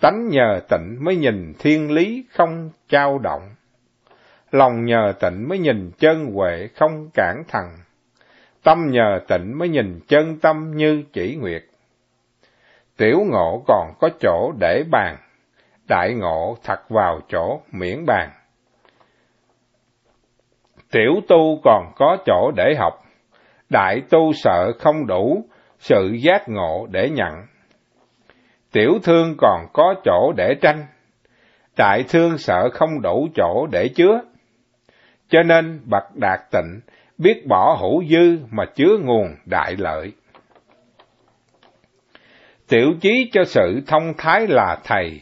tánh nhờ tịnh mới nhìn thiên lý không trao động, lòng nhờ tịnh mới nhìn chân huệ không cản thằng, tâm nhờ tịnh mới nhìn chân tâm như chỉ nguyệt. Tiểu ngộ còn có chỗ để bàn, đại ngộ thật vào chỗ miễn bàn. Tiểu tu còn có chỗ để học, đại tu sợ không đủ sự giác ngộ để nhận tiểu thương còn có chỗ để tranh, đại thương sợ không đủ chỗ để chứa. Cho nên bậc đạt tịnh biết bỏ hữu dư mà chứa nguồn đại lợi. Tiểu chí cho sự thông thái là thầy,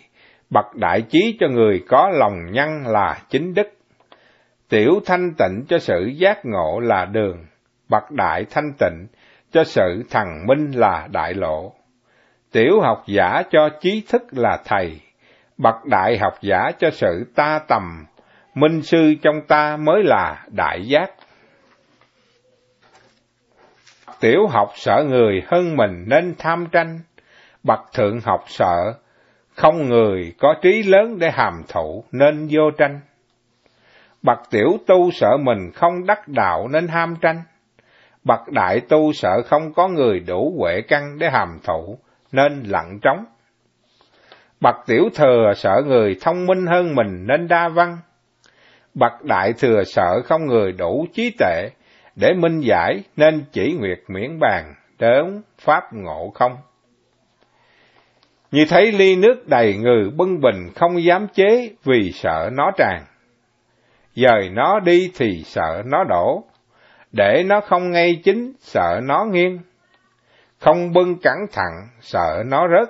bậc đại chí cho người có lòng nhân là chính đức. Tiểu thanh tịnh cho sự giác ngộ là đường, bậc đại thanh tịnh cho sự thằng minh là đại lộ. Tiểu học giả cho trí thức là thầy, bậc đại học giả cho sự ta tầm, minh sư trong ta mới là đại giác. Tiểu học sợ người hơn mình nên tham tranh, bậc thượng học sợ không người có trí lớn để hàm thụ nên vô tranh. Bậc tiểu tu sợ mình không đắc đạo nên ham tranh. Bậc đại tu sợ không có người đủ huệ căn để hàm thụ nên lặng trống. Bậc tiểu thừa sợ người thông minh hơn mình nên đa văn. Bậc đại thừa sợ không người đủ trí tệ để minh giải nên chỉ nguyệt miễn bàn, đớn pháp ngộ không. Như thấy ly nước đầy người bưng bình không dám chế vì sợ nó tràn. Dời nó đi thì sợ nó đổ, để nó không ngay chính sợ nó nghiêng không bưng cẩn thận, sợ nó rớt.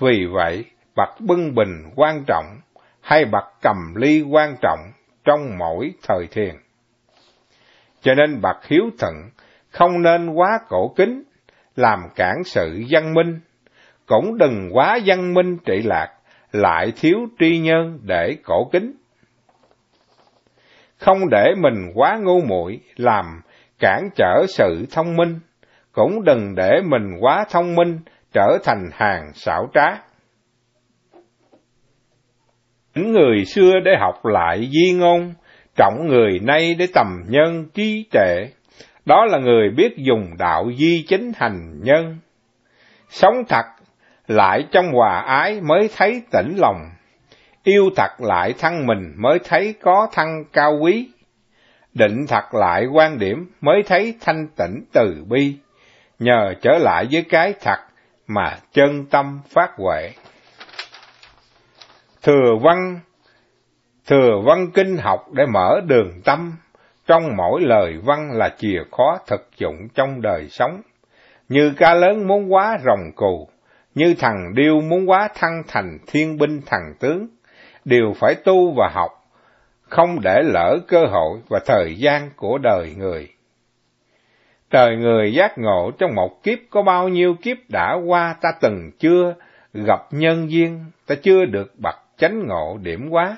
Vì vậy, bậc bưng bình quan trọng hay bậc cầm ly quan trọng trong mỗi thời thiền. Cho nên bậc hiếu thận không nên quá cổ kính, làm cản sự dân minh, cũng đừng quá dân minh trị lạc, lại thiếu tri nhân để cổ kính. Không để mình quá ngu muội làm cản trở sự thông minh cũng đừng để mình quá thông minh, trở thành hàng xảo trá. Những người xưa để học lại di ngôn, trọng người nay để tầm nhân trí trệ, đó là người biết dùng đạo di chính hành nhân. Sống thật, lại trong hòa ái mới thấy tỉnh lòng, yêu thật lại thân mình mới thấy có thân cao quý, định thật lại quan điểm mới thấy thanh tịnh từ bi nhờ trở lại với cái thật mà chân tâm phát huệ. Thừa văn Thừa văn kinh học để mở đường tâm, trong mỗi lời văn là chìa khóa thực dụng trong đời sống. Như ca lớn muốn quá rồng cù, như thằng điêu muốn quá thăng thành thiên binh thần tướng, đều phải tu và học, không để lỡ cơ hội và thời gian của đời người trời người giác ngộ trong một kiếp có bao nhiêu kiếp đã qua ta từng chưa gặp nhân duyên, ta chưa được bậc chánh ngộ điểm quá.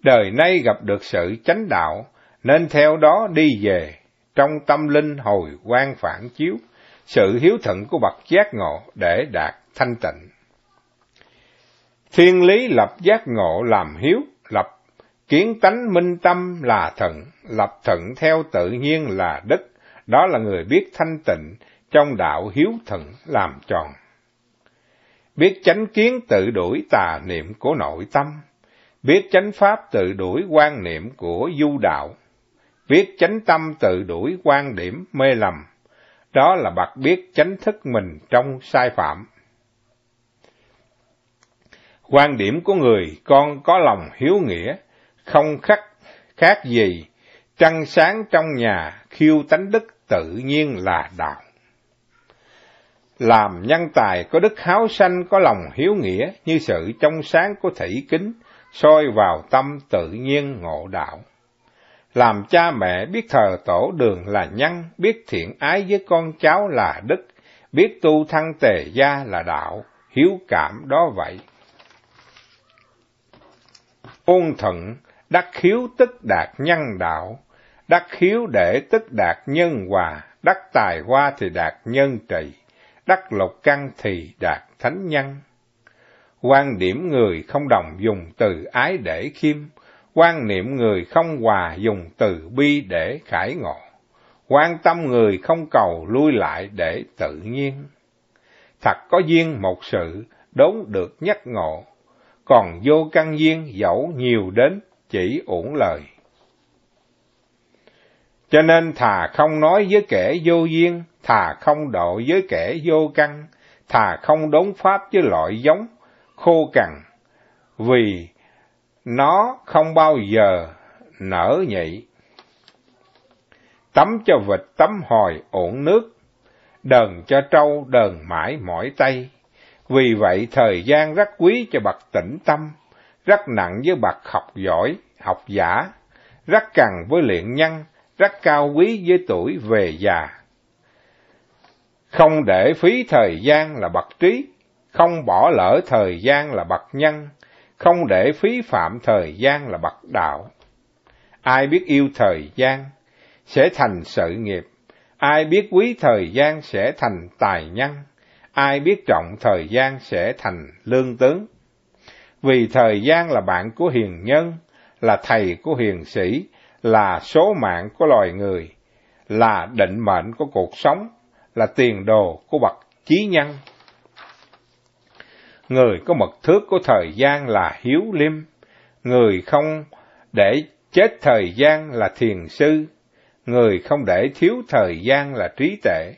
Đời nay gặp được sự chánh đạo, nên theo đó đi về, trong tâm linh hồi quan phản chiếu, sự hiếu thuận của bậc giác ngộ để đạt thanh tịnh. Thiên lý lập giác ngộ làm hiếu, lập kiến tánh minh tâm là thận, lập thận theo tự nhiên là đức, đó là người biết thanh tịnh trong đạo hiếu thần làm tròn. Biết chánh kiến tự đuổi tà niệm của nội tâm, biết chánh pháp tự đuổi quan niệm của du đạo, biết chánh tâm tự đuổi quan điểm mê lầm, đó là bậc biết chánh thức mình trong sai phạm. Quan điểm của người con có lòng hiếu nghĩa, không khắc khác gì trăng sáng trong nhà khiêu tánh đức tự nhiên là đạo. Làm nhân tài có đức háo sanh có lòng hiếu nghĩa như sự trong sáng của thủy kính, soi vào tâm tự nhiên ngộ đạo. Làm cha mẹ biết thờ tổ đường là nhân, biết thiện ái với con cháu là đức, biết tu thăng tề gia là đạo, hiếu cảm đó vậy. Ôn thận, đắc hiếu tức đạt nhân đạo, Đắc hiếu để tức đạt nhân hòa, đắc tài hoa thì đạt nhân trị, đắc lục căn thì đạt thánh nhân. Quan điểm người không đồng dùng từ ái để khiêm, quan niệm người không hòa dùng từ bi để khải ngộ, quan tâm người không cầu lui lại để tự nhiên. Thật có duyên một sự, đốn được nhất ngộ, còn vô căn duyên dẫu nhiều đến, chỉ uổng lời. Cho nên thà không nói với kẻ vô duyên, thà không độ với kẻ vô căn, thà không đốn pháp với loại giống khô cằn, vì nó không bao giờ nở nhị. Tắm cho vịt tắm hồi ổn nước, đờn cho trâu đờn mãi mỏi tay. Vì vậy thời gian rất quý cho bậc tĩnh tâm, rất nặng với bậc học giỏi, học giả, rất cần với luyện nhân, rất cao quý với tuổi về già. Không để phí thời gian là bậc trí, không bỏ lỡ thời gian là bậc nhân, không để phí phạm thời gian là bậc đạo. Ai biết yêu thời gian sẽ thành sự nghiệp, ai biết quý thời gian sẽ thành tài nhân, ai biết trọng thời gian sẽ thành lương tướng. Vì thời gian là bạn của hiền nhân, là thầy của hiền sĩ, là số mạng của loài người, là định mệnh của cuộc sống, là tiền đồ của bậc chí nhân. Người có mật thước của thời gian là hiếu liêm, người không để chết thời gian là thiền sư, người không để thiếu thời gian là trí tệ,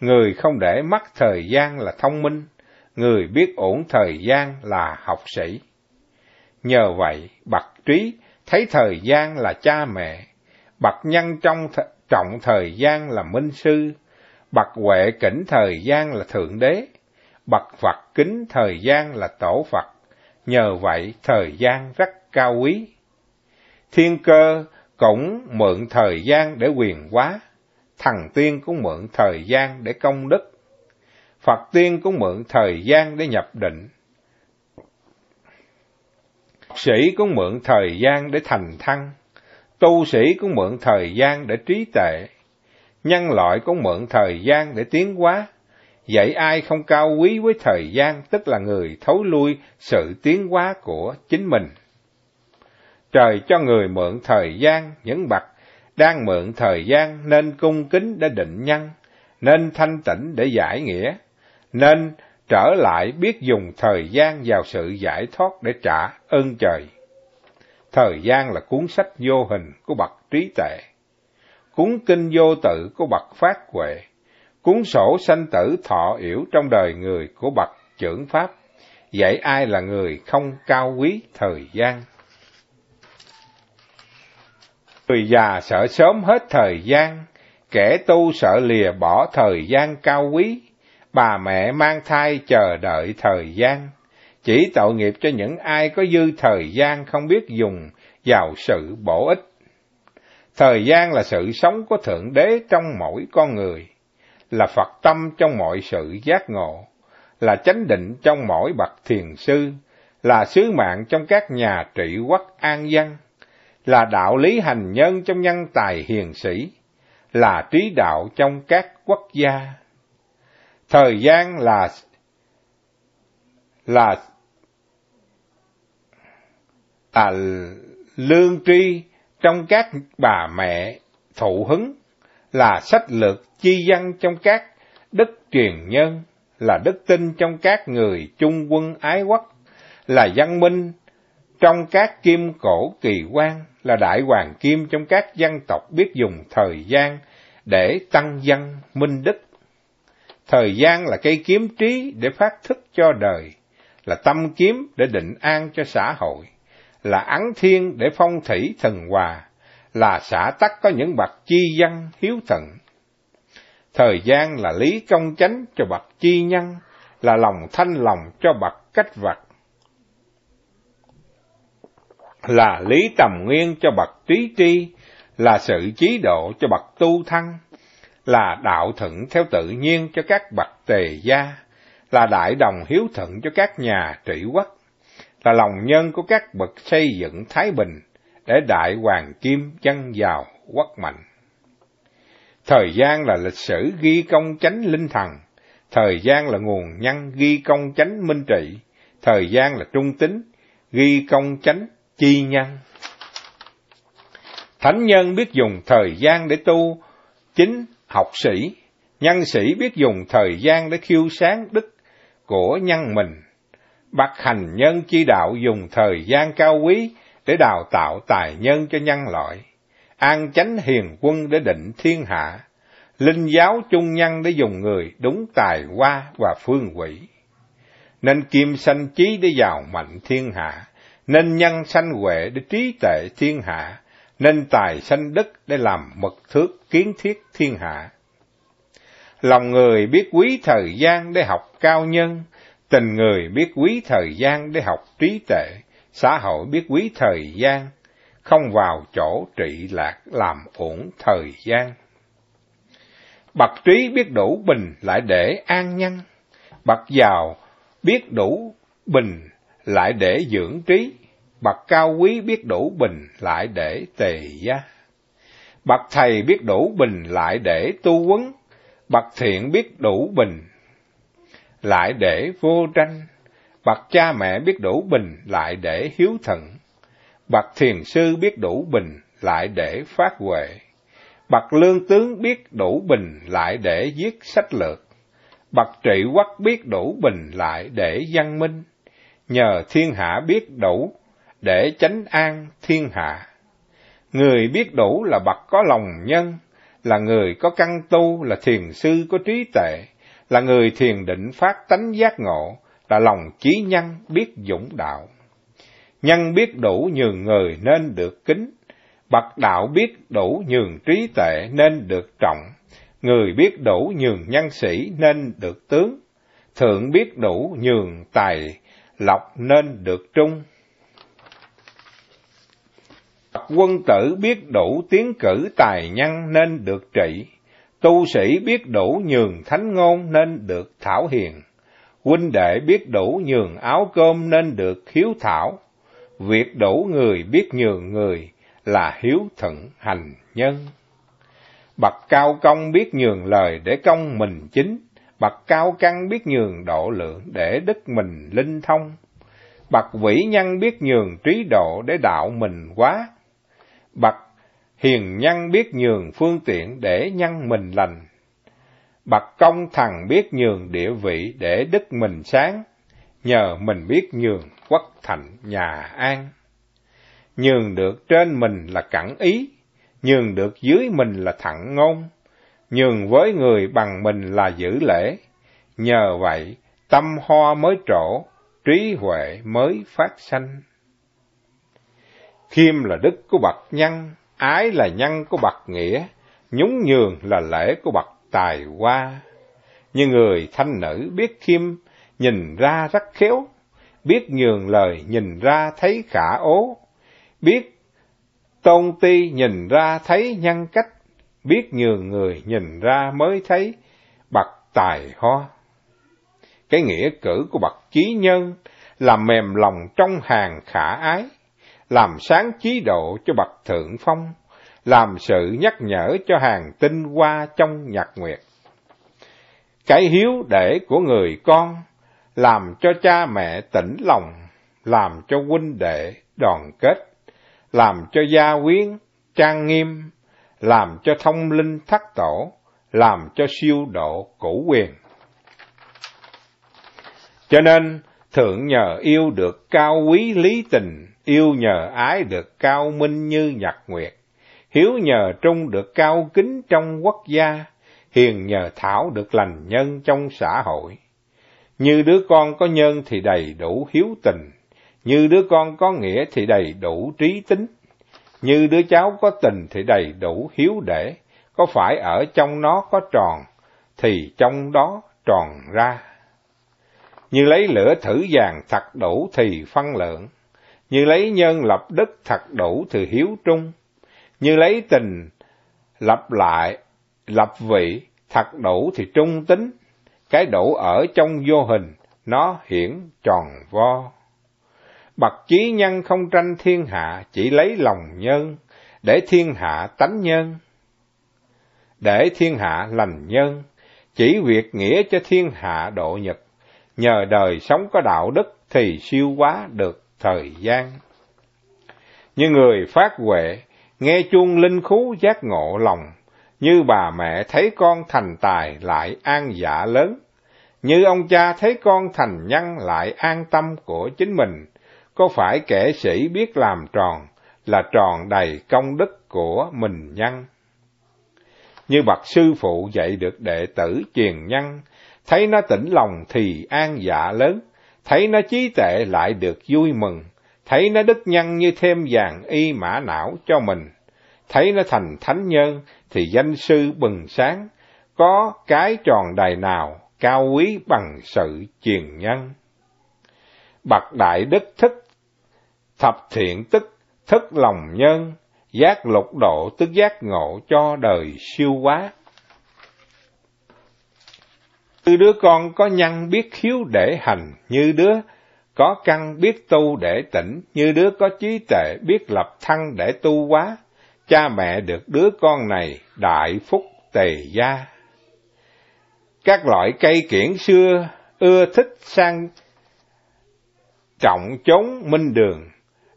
người không để mất thời gian là thông minh, người biết ổn thời gian là học sĩ. Nhờ vậy, bậc trí thấy thời gian là cha mẹ, bậc nhân trong th trọng thời gian là minh sư, bậc huệ kính thời gian là thượng đế, bậc Phật kính thời gian là tổ Phật, nhờ vậy thời gian rất cao quý. Thiên cơ cũng mượn thời gian để quyền quá, thần tiên cũng mượn thời gian để công đức, Phật tiên cũng mượn thời gian để nhập định, sĩ cũng mượn thời gian để thành thăng, tu sĩ cũng mượn thời gian để trí tệ, nhân loại cũng mượn thời gian để tiến hóa. Vậy ai không cao quý với thời gian tức là người thấu lui sự tiến hóa của chính mình. Trời cho người mượn thời gian những bậc đang mượn thời gian nên cung kính để định nhân, nên thanh tịnh để giải nghĩa, nên trở lại biết dùng thời gian vào sự giải thoát để trả ơn trời. Thời gian là cuốn sách vô hình của bậc trí tệ, cuốn kinh vô tự của bậc phát huệ, cuốn sổ sanh tử thọ yểu trong đời người của bậc trưởng pháp. dạy ai là người không cao quý thời gian? Người già sợ sớm hết thời gian, kẻ tu sợ lìa bỏ thời gian cao quý, bà mẹ mang thai chờ đợi thời gian, chỉ tạo nghiệp cho những ai có dư thời gian không biết dùng vào sự bổ ích. Thời gian là sự sống của Thượng Đế trong mỗi con người, là Phật tâm trong mọi sự giác ngộ, là chánh định trong mỗi bậc thiền sư, là sứ mạng trong các nhà trị quốc an dân, là đạo lý hành nhân trong nhân tài hiền sĩ, là trí đạo trong các quốc gia. Thời gian là là là lương tri trong các bà mẹ thụ hứng, là sách lược chi dân trong các đức truyền nhân, là đức tin trong các người trung quân ái quốc, là văn minh trong các kim cổ kỳ quan, là đại hoàng kim trong các dân tộc biết dùng thời gian để tăng dân minh đức. Thời gian là cây kiếm trí để phát thức cho đời, là tâm kiếm để định an cho xã hội, là ấn thiên để phong thủy thần hòa, là xã tắc có những bậc chi dân hiếu thận. Thời gian là lý công chánh cho bậc chi nhân, là lòng thanh lòng cho bậc cách vật, là lý tầm nguyên cho bậc trí tri, là sự chí độ cho bậc tu thân là đạo thuận theo tự nhiên cho các bậc tề gia, là đại đồng hiếu thuận cho các nhà trị quốc, là lòng nhân của các bậc xây dựng Thái Bình, để đại hoàng kim dân giàu quốc mạnh. Thời gian là lịch sử ghi công chánh linh thần, thời gian là nguồn nhân ghi công chánh minh trị, thời gian là trung tính, ghi công chánh chi nhân. Thánh nhân biết dùng thời gian để tu chính học sĩ, nhân sĩ biết dùng thời gian để khiêu sáng đức của nhân mình. Bậc hành nhân chi đạo dùng thời gian cao quý để đào tạo tài nhân cho nhân loại. An chánh hiền quân để định thiên hạ. Linh giáo chung nhân để dùng người đúng tài hoa và phương quỷ. Nên kim sanh trí để giàu mạnh thiên hạ. Nên nhân sanh huệ để trí tệ thiên hạ nên tài sanh đất để làm mật thước kiến thiết thiên hạ. Lòng người biết quý thời gian để học cao nhân, tình người biết quý thời gian để học trí tệ, xã hội biết quý thời gian, không vào chỗ trị lạc làm ổn thời gian. Bậc trí biết đủ bình lại để an nhân, bậc giàu biết đủ bình lại để dưỡng trí, bậc cao quý biết đủ bình lại để tề gia. Bậc thầy biết đủ bình lại để tu quấn, bậc thiện biết đủ bình lại để vô tranh, bậc cha mẹ biết đủ bình lại để hiếu thận, bậc thiền sư biết đủ bình lại để phát huệ, bậc lương tướng biết đủ bình lại để giết sách lược, bậc trị quốc biết đủ bình lại để văn minh, nhờ thiên hạ biết đủ để chánh an thiên hạ. Người biết đủ là bậc có lòng nhân, là người có căn tu, là thiền sư có trí tệ, là người thiền định phát tánh giác ngộ, là lòng trí nhân biết dũng đạo. Nhân biết đủ nhường người nên được kính, bậc đạo biết đủ nhường trí tệ nên được trọng, người biết đủ nhường nhân sĩ nên được tướng, thượng biết đủ nhường tài lọc nên được trung, quân tử biết đủ tiếng cử tài nhân nên được trị, tu sĩ biết đủ nhường thánh ngôn nên được thảo hiền, huynh đệ biết đủ nhường áo cơm nên được hiếu thảo, việc đủ người biết nhường người là hiếu thận hành nhân. Bậc cao công biết nhường lời để công mình chính, bậc cao căn biết nhường độ lượng để đức mình linh thông, bậc vĩ nhân biết nhường trí độ để đạo mình quá, Bậc hiền nhân biết nhường phương tiện để nhân mình lành. Bậc công thần biết nhường địa vị để đức mình sáng, nhờ mình biết nhường quốc thành nhà an. Nhường được trên mình là cẩn ý, nhường được dưới mình là thẳng ngôn, nhường với người bằng mình là giữ lễ. Nhờ vậy, tâm hoa mới trổ, trí huệ mới phát sanh khiêm là đức của bậc nhân, ái là nhân của bậc nghĩa, nhún nhường là lễ của bậc tài hoa. Như người thanh nữ biết khiêm, nhìn ra rất khéo, biết nhường lời nhìn ra thấy khả ố, biết tôn ti nhìn ra thấy nhân cách, biết nhường người nhìn ra mới thấy bậc tài hoa. Cái nghĩa cử của bậc trí nhân là mềm lòng trong hàng khả ái, làm sáng chí độ cho bậc thượng phong, làm sự nhắc nhở cho hàng tinh hoa trong nhạc nguyệt. Cái hiếu để của người con, làm cho cha mẹ tỉnh lòng, làm cho huynh đệ đoàn kết, làm cho gia quyến trang nghiêm, làm cho thông linh thắt tổ, làm cho siêu độ cổ quyền. Cho nên, thượng nhờ yêu được cao quý lý tình, yêu nhờ ái được cao minh như nhật nguyệt, hiếu nhờ trung được cao kính trong quốc gia, hiền nhờ thảo được lành nhân trong xã hội. Như đứa con có nhân thì đầy đủ hiếu tình, như đứa con có nghĩa thì đầy đủ trí tính, như đứa cháu có tình thì đầy đủ hiếu để, có phải ở trong nó có tròn, thì trong đó tròn ra. Như lấy lửa thử vàng thật đủ thì phân lượng, như lấy nhân lập đức thật đủ từ hiếu trung, như lấy tình lập lại, lập vị thật đủ thì trung tính, cái đủ ở trong vô hình, nó hiển tròn vo. Bậc trí nhân không tranh thiên hạ, chỉ lấy lòng nhân, để thiên hạ tánh nhân. Để thiên hạ lành nhân, chỉ việc nghĩa cho thiên hạ độ nhật, nhờ đời sống có đạo đức thì siêu quá được thời gian. Như người phát huệ, nghe chuông linh khú giác ngộ lòng, như bà mẹ thấy con thành tài lại an dạ lớn, như ông cha thấy con thành nhân lại an tâm của chính mình, có phải kẻ sĩ biết làm tròn là tròn đầy công đức của mình nhân? Như bậc sư phụ dạy được đệ tử truyền nhân, thấy nó tỉnh lòng thì an dạ lớn, thấy nó trí tệ lại được vui mừng, thấy nó đức nhân như thêm vàng y mã não cho mình, thấy nó thành thánh nhân thì danh sư bừng sáng, có cái tròn đài nào cao quý bằng sự truyền nhân. Bậc đại đức thức thập thiện tức, thức lòng nhân, giác lục độ tức giác ngộ cho đời siêu quá như đứa con có nhân biết khiếu để hành, như đứa có căn biết tu để tỉnh, như đứa có trí tệ biết lập thân để tu quá. Cha mẹ được đứa con này đại phúc tề gia. Các loại cây kiển xưa ưa thích sang trọng chống minh đường,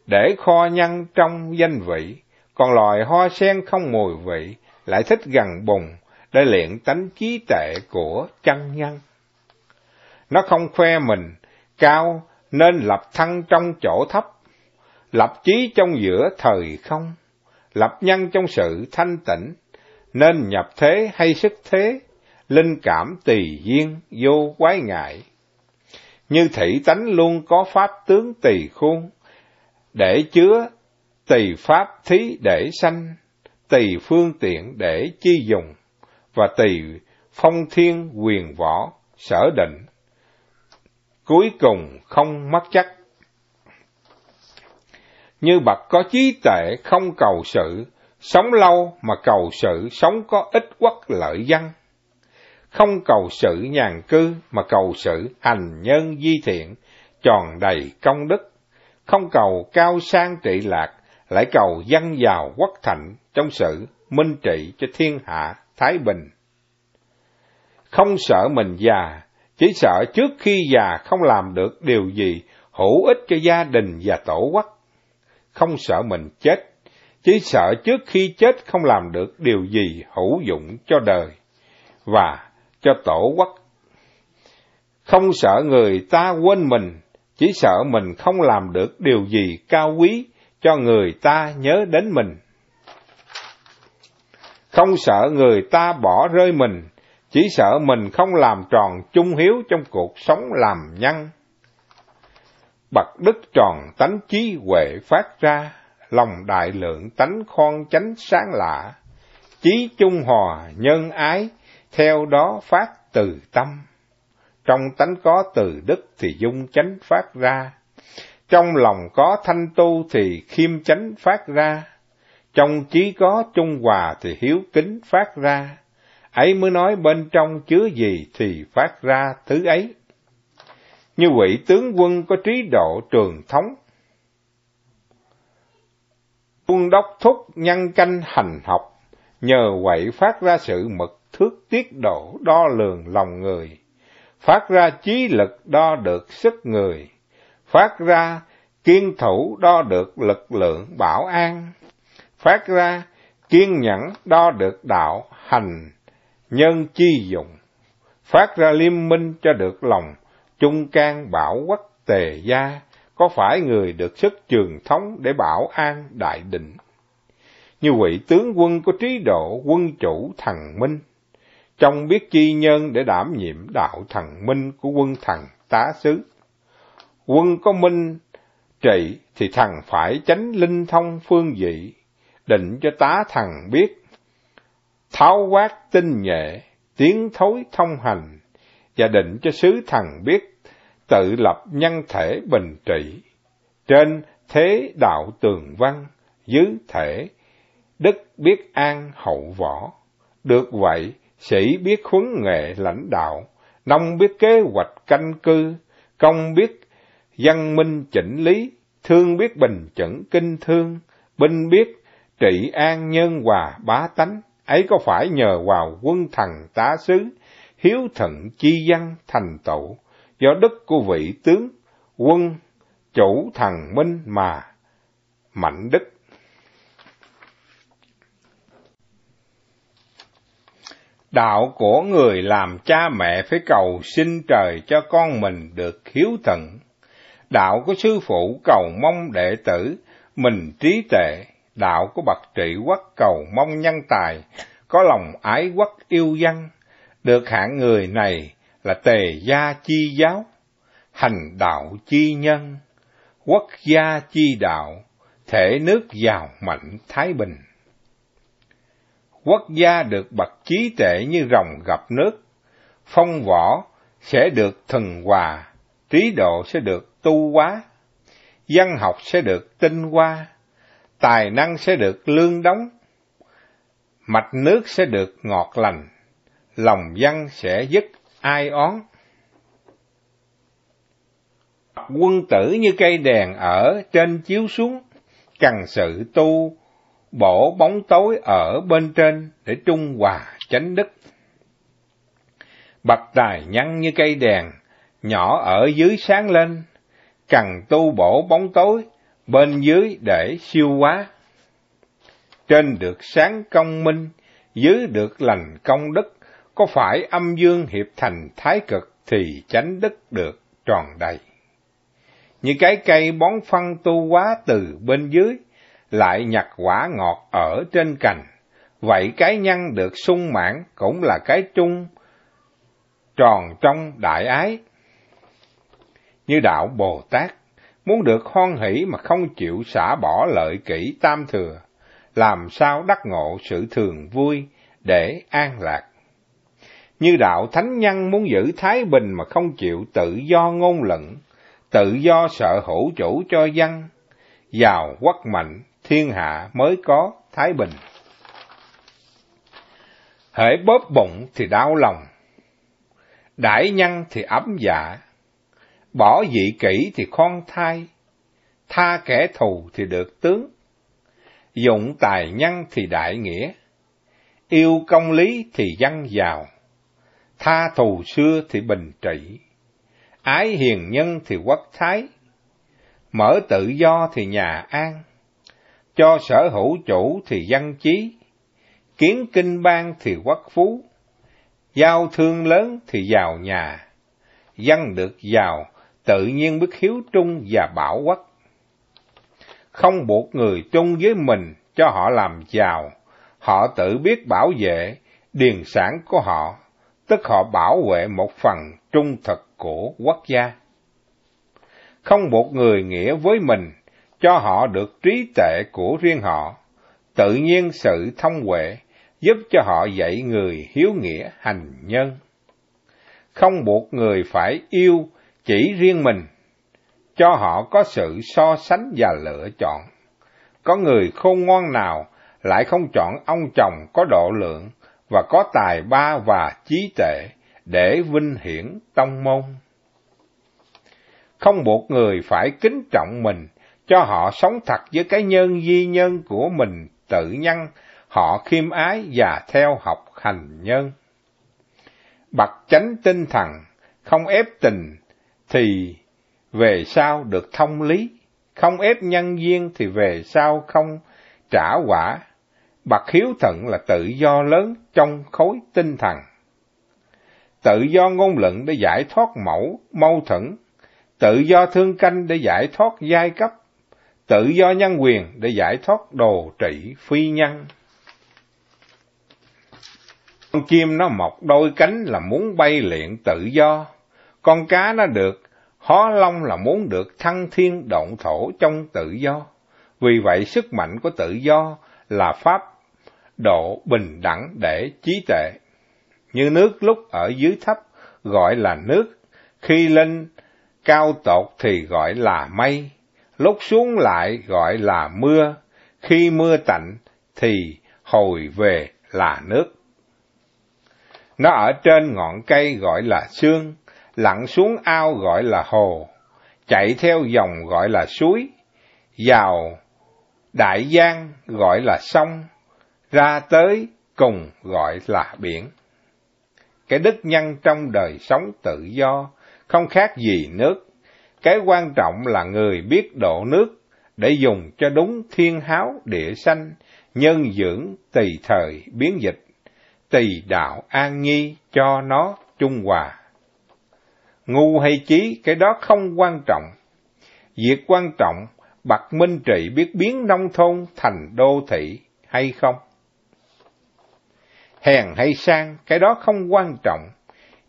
để kho nhân trong danh vị, còn loài hoa sen không mùi vị, lại thích gần bùng, để luyện tánh trí tệ của chân nhân. Nó không khoe mình cao nên lập thân trong chỗ thấp, lập trí trong giữa thời không, lập nhân trong sự thanh tịnh, nên nhập thế hay sức thế, linh cảm tùy duyên vô quái ngại. Như thủy tánh luôn có pháp tướng tỳ khuôn, để chứa tỳ pháp thí để sanh, tỳ phương tiện để chi dùng và tỳ phong thiên quyền võ sở định cuối cùng không mất chắc như bậc có trí tệ không cầu sự sống lâu mà cầu sự sống có ích quất lợi dân không cầu sự nhàn cư mà cầu sự hành nhân di thiện tròn đầy công đức không cầu cao sang trị lạc lại cầu dân giàu quốc thạnh trong sự minh trị cho thiên hạ Thái Bình Không sợ mình già, chỉ sợ trước khi già không làm được điều gì hữu ích cho gia đình và tổ quốc. Không sợ mình chết, chỉ sợ trước khi chết không làm được điều gì hữu dụng cho đời và cho tổ quốc. Không sợ người ta quên mình, chỉ sợ mình không làm được điều gì cao quý cho người ta nhớ đến mình không sợ người ta bỏ rơi mình, chỉ sợ mình không làm tròn trung hiếu trong cuộc sống làm nhân. Bậc đức tròn tánh trí huệ phát ra, lòng đại lượng tánh khoan chánh sáng lạ, chí trung hòa nhân ái, theo đó phát từ tâm. Trong tánh có từ đức thì dung chánh phát ra, trong lòng có thanh tu thì khiêm chánh phát ra trong chí có trung hòa thì hiếu kính phát ra, ấy mới nói bên trong chứa gì thì phát ra thứ ấy. Như vị tướng quân có trí độ trường thống. Quân đốc thúc nhân canh hành học, nhờ vậy phát ra sự mực thước tiết độ đo lường lòng người, phát ra trí lực đo được sức người, phát ra kiên thủ đo được lực lượng bảo an, phát ra kiên nhẫn đo được đạo hành nhân chi dụng phát ra liêm minh cho được lòng chung can bảo quốc tề gia có phải người được sức trường thống để bảo an đại định như vị tướng quân có trí độ quân chủ thần minh trong biết chi nhân để đảm nhiệm đạo thần minh của quân thần tá sứ quân có minh trị thì thần phải chánh linh thông phương dị định cho tá thần biết. Tháo quát tinh nhẹ tiếng thối thông hành, và định cho sứ thần biết tự lập nhân thể bình trị. Trên thế đạo tường văn, dưới thể, đức biết an hậu võ. Được vậy, sĩ biết huấn nghệ lãnh đạo, nông biết kế hoạch canh cư, công biết dân minh chỉnh lý, thương biết bình chẩn kinh thương, binh biết trị an nhân hòa bá tánh, ấy có phải nhờ vào quân thần tá sứ, hiếu thận chi văn thành tựu, do đức của vị tướng, quân, chủ thần minh mà mạnh đức. Đạo của người làm cha mẹ phải cầu xin trời cho con mình được hiếu thận. Đạo của sư phụ cầu mong đệ tử, mình trí tệ, đạo của bậc trị quốc cầu mong nhân tài, có lòng ái quốc yêu dân, được hạng người này là tề gia chi giáo, hành đạo chi nhân, quốc gia chi đạo, thể nước giàu mạnh thái bình. Quốc gia được bậc trí tệ như rồng gặp nước, phong võ sẽ được thần hòa, trí độ sẽ được tu hóa, dân học sẽ được tinh hoa, tài năng sẽ được lương đóng, mạch nước sẽ được ngọt lành, lòng dân sẽ dứt ai oán. Quân tử như cây đèn ở trên chiếu xuống, cần sự tu bổ bóng tối ở bên trên để trung hòa chánh đức. Bậc tài nhân như cây đèn, nhỏ ở dưới sáng lên, cần tu bổ bóng tối bên dưới để siêu hóa. Trên được sáng công minh, dưới được lành công đức, có phải âm dương hiệp thành thái cực thì chánh đức được tròn đầy. như cái cây bón phân tu hóa từ bên dưới, lại nhặt quả ngọt ở trên cành, vậy cái nhân được sung mãn cũng là cái trung tròn trong đại ái. Như đạo Bồ Tát muốn được hoan hỷ mà không chịu xả bỏ lợi kỷ tam thừa, làm sao đắc ngộ sự thường vui để an lạc. Như đạo thánh nhân muốn giữ thái bình mà không chịu tự do ngôn luận, tự do sợ hữu chủ cho dân, giàu quốc mạnh, thiên hạ mới có thái bình. Hễ bóp bụng thì đau lòng, đãi nhân thì ấm dạ, Bỏ dị kỷ thì con thai, tha kẻ thù thì được tướng, dụng tài nhân thì đại nghĩa, yêu công lý thì dân giàu, tha thù xưa thì bình trị, ái hiền nhân thì quốc thái, mở tự do thì nhà an, cho sở hữu chủ thì dân trí, kiến kinh bang thì quốc phú, giao thương lớn thì giàu nhà, dân được giàu tự nhiên biết hiếu trung và bảo quốc. Không buộc người trung với mình cho họ làm giàu, họ tự biết bảo vệ điền sản của họ, tức họ bảo vệ một phần trung thực của quốc gia. Không buộc người nghĩa với mình cho họ được trí tệ của riêng họ, tự nhiên sự thông huệ giúp cho họ dạy người hiếu nghĩa hành nhân. Không buộc người phải yêu chỉ riêng mình, cho họ có sự so sánh và lựa chọn. Có người khôn ngoan nào lại không chọn ông chồng có độ lượng và có tài ba và trí tệ để vinh hiển tông môn. Không buộc người phải kính trọng mình, cho họ sống thật với cái nhân di nhân của mình tự nhân, họ khiêm ái và theo học hành nhân. Bậc chánh tinh thần, không ép tình, thì về sau được thông lý, không ép nhân duyên thì về sau không trả quả. Bậc hiếu thận là tự do lớn trong khối tinh thần. Tự do ngôn luận để giải thoát mẫu, mâu thuẫn, tự do thương canh để giải thoát giai cấp, tự do nhân quyền để giải thoát đồ trị phi nhân. Con chim nó mọc đôi cánh là muốn bay luyện tự do, con cá nó được Hó Long là muốn được thăng thiên động thổ trong tự do. Vì vậy sức mạnh của tự do là pháp độ bình đẳng để trí tệ. Như nước lúc ở dưới thấp gọi là nước, khi lên cao tột thì gọi là mây, lúc xuống lại gọi là mưa, khi mưa tạnh thì hồi về là nước. Nó ở trên ngọn cây gọi là xương lặn xuống ao gọi là hồ, chạy theo dòng gọi là suối, vào đại giang gọi là sông, ra tới cùng gọi là biển. Cái đức nhân trong đời sống tự do không khác gì nước, cái quan trọng là người biết độ nước để dùng cho đúng thiên háo địa sanh, nhân dưỡng tùy thời biến dịch, tùy đạo an nghi cho nó trung hòa ngu hay trí, cái đó không quan trọng. Việc quan trọng, Bạch Minh Trị biết biến nông thôn thành đô thị hay không? Hèn hay sang, cái đó không quan trọng.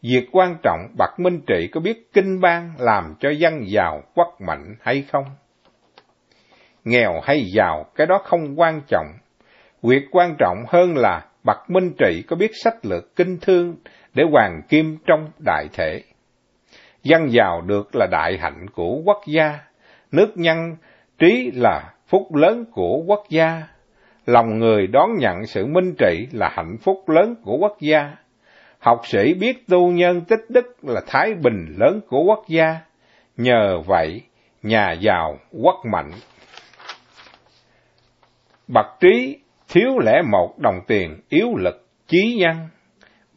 Việc quan trọng, Bạch Minh Trị có biết kinh bang làm cho dân giàu quắc mạnh hay không? Nghèo hay giàu, cái đó không quan trọng. Việc quan trọng hơn là Bạch Minh Trị có biết sách lược kinh thương để hoàng kim trong đại thể. Dân giàu được là đại hạnh của quốc gia, nước nhân trí là phúc lớn của quốc gia. Lòng người đón nhận sự minh trị là hạnh phúc lớn của quốc gia. Học sĩ biết tu nhân tích đức là thái bình lớn của quốc gia. Nhờ vậy, nhà giàu quốc mạnh. Bậc trí thiếu lẽ một đồng tiền yếu lực chí nhân.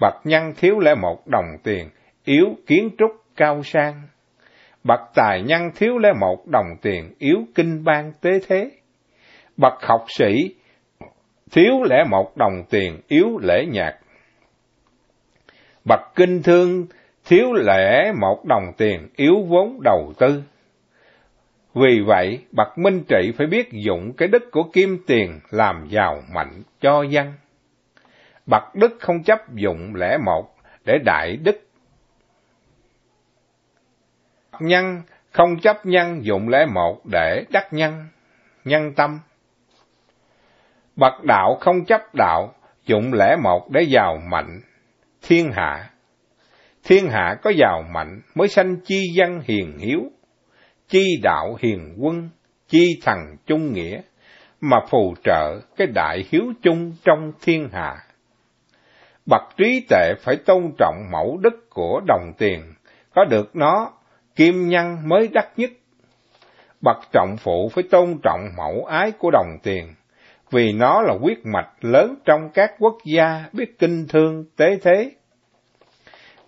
Bậc nhân thiếu lẽ một đồng tiền yếu kiến trúc cao sang. Bậc tài nhân thiếu lẽ một đồng tiền yếu kinh ban tế thế. Bậc học sĩ thiếu lẽ một đồng tiền yếu lễ nhạc. Bậc kinh thương thiếu lẽ một đồng tiền yếu vốn đầu tư. Vì vậy, bậc minh trị phải biết dụng cái đức của kim tiền làm giàu mạnh cho dân. Bậc đức không chấp dụng lẽ một để đại đức nhân, không chấp nhân dụng lẽ một để đắc nhân, nhân tâm. Bậc đạo không chấp đạo, dụng lẽ một để giàu mạnh, thiên hạ. Thiên hạ có giàu mạnh mới sanh chi dân hiền hiếu, chi đạo hiền quân, chi thần trung nghĩa, mà phù trợ cái đại hiếu chung trong thiên hạ. Bậc trí tệ phải tôn trọng mẫu đức của đồng tiền, có được nó kim nhân mới đắc nhất. Bậc trọng phụ phải tôn trọng mẫu ái của đồng tiền, vì nó là quyết mạch lớn trong các quốc gia biết kinh thương tế thế.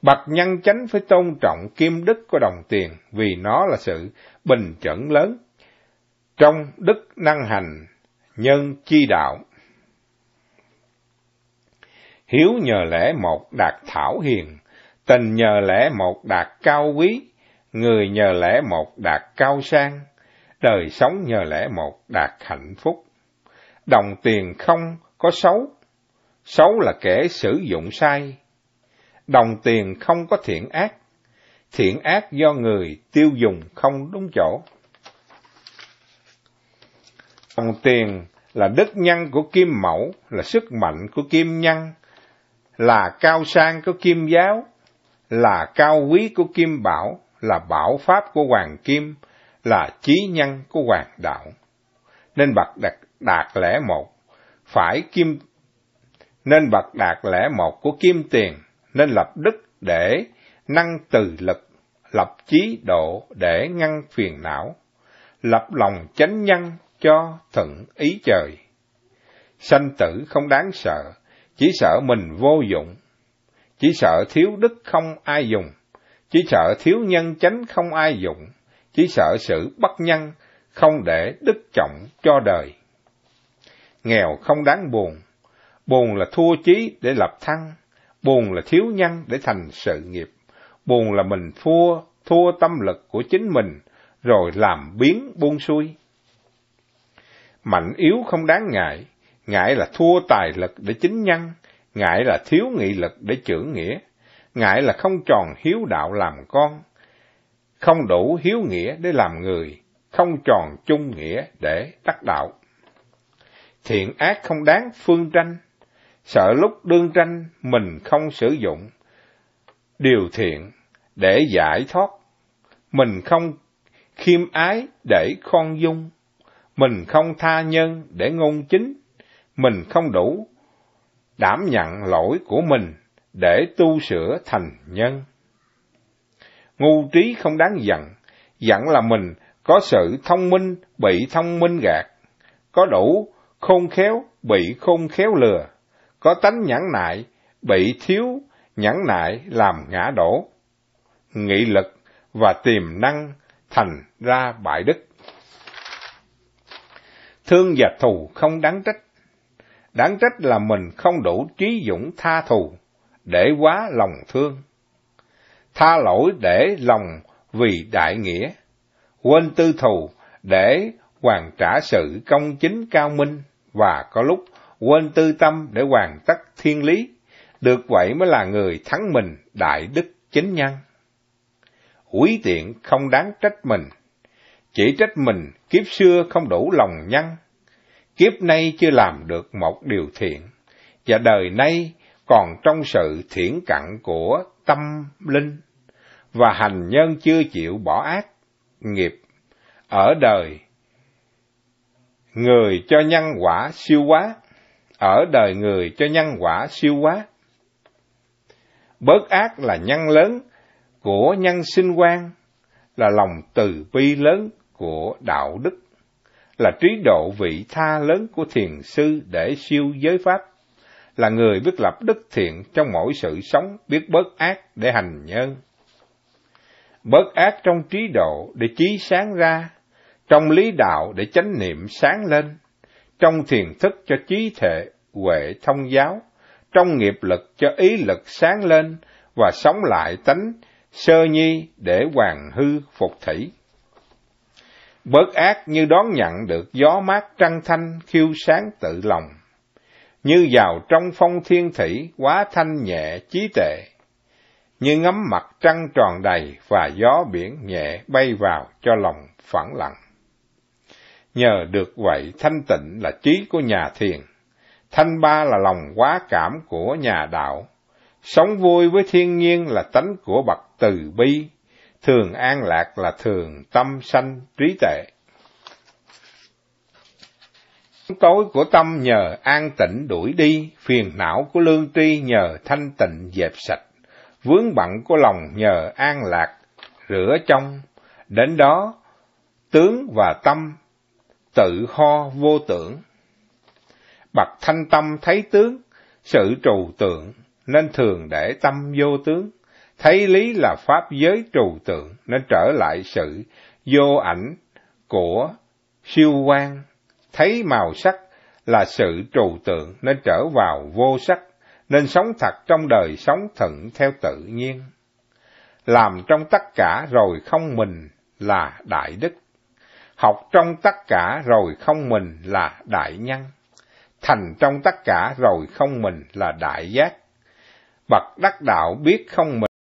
Bậc nhân chánh phải tôn trọng kim đức của đồng tiền, vì nó là sự bình chuẩn lớn trong đức năng hành, nhân chi đạo. Hiếu nhờ lẽ một đạt thảo hiền, tình nhờ lẽ một đạt cao quý, Người nhờ lẽ một đạt cao sang, đời sống nhờ lẽ một đạt hạnh phúc. Đồng tiền không có xấu, xấu là kẻ sử dụng sai. Đồng tiền không có thiện ác, thiện ác do người tiêu dùng không đúng chỗ. Đồng tiền là đức nhân của kim mẫu, là sức mạnh của kim nhân, là cao sang của kim giáo, là cao quý của kim bảo, là bảo pháp của Hoàng Kim, là chí nhân của Hoàng Đạo. Nên bậc đạt, đạt lẽ một, phải kim nên bậc đạt lẽ một của kim tiền, nên lập đức để năng từ lực, lập chí độ để ngăn phiền não, lập lòng chánh nhân cho thuận ý trời. Sanh tử không đáng sợ, chỉ sợ mình vô dụng, chỉ sợ thiếu đức không ai dùng chỉ sợ thiếu nhân chánh không ai dụng, chỉ sợ sự bất nhân, không để đức trọng cho đời. Nghèo không đáng buồn, buồn là thua chí để lập thăng, buồn là thiếu nhân để thành sự nghiệp, buồn là mình thua, thua tâm lực của chính mình, rồi làm biến buông xuôi. Mạnh yếu không đáng ngại, ngại là thua tài lực để chính nhân, ngại là thiếu nghị lực để trưởng nghĩa, ngại là không tròn hiếu đạo làm con, không đủ hiếu nghĩa để làm người, không tròn chung nghĩa để đắc đạo. Thiện ác không đáng phương tranh, sợ lúc đương tranh mình không sử dụng điều thiện để giải thoát, mình không khiêm ái để khoan dung, mình không tha nhân để ngôn chính, mình không đủ đảm nhận lỗi của mình để tu sửa thành nhân. Ngu trí không đáng giận, giận là mình có sự thông minh bị thông minh gạt, có đủ khôn khéo bị khôn khéo lừa, có tánh nhẫn nại bị thiếu nhẫn nại làm ngã đổ. Nghị lực và tiềm năng thành ra bại đức. Thương và thù không đáng trách. Đáng trách là mình không đủ trí dũng tha thù, để quá lòng thương. Tha lỗi để lòng vì đại nghĩa, quên tư thù để hoàn trả sự công chính cao minh và có lúc quên tư tâm để hoàn tất thiên lý, được vậy mới là người thắng mình đại đức chính nhân. Quý tiện không đáng trách mình, chỉ trách mình kiếp xưa không đủ lòng nhân, kiếp nay chưa làm được một điều thiện, và đời nay còn trong sự thiển cận của tâm linh và hành nhân chưa chịu bỏ ác nghiệp ở đời người cho nhân quả siêu quá ở đời người cho nhân quả siêu quá bớt ác là nhân lớn của nhân sinh quan là lòng từ bi lớn của đạo đức là trí độ vị tha lớn của thiền sư để siêu giới pháp là người biết lập đức thiện trong mỗi sự sống, biết bớt ác để hành nhân. Bớt ác trong trí độ để trí sáng ra, trong lý đạo để chánh niệm sáng lên, trong thiền thức cho trí thể, huệ thông giáo, trong nghiệp lực cho ý lực sáng lên và sống lại tánh sơ nhi để hoàng hư phục thủy. Bớt ác như đón nhận được gió mát trăng thanh khiêu sáng tự lòng như vào trong phong thiên thủy, quá thanh nhẹ, trí tệ, như ngắm mặt trăng tròn đầy và gió biển nhẹ bay vào cho lòng phẳng lặng. Nhờ được vậy thanh tịnh là trí của nhà thiền, thanh ba là lòng quá cảm của nhà đạo, sống vui với thiên nhiên là tánh của bậc từ bi, thường an lạc là thường tâm sanh trí tệ tối của tâm nhờ an tịnh đuổi đi, phiền não của lương tri nhờ thanh tịnh dẹp sạch, vướng bận của lòng nhờ an lạc, rửa trong. Đến đó, tướng và tâm, tự ho vô tưởng. Bậc thanh tâm thấy tướng, sự trù tượng, nên thường để tâm vô tướng. Thấy lý là pháp giới trù tượng, nên trở lại sự vô ảnh của siêu quan thấy màu sắc là sự trù tượng nên trở vào vô sắc, nên sống thật trong đời sống thận theo tự nhiên. Làm trong tất cả rồi không mình là đại đức. Học trong tất cả rồi không mình là đại nhân. Thành trong tất cả rồi không mình là đại giác. Bậc đắc đạo biết không mình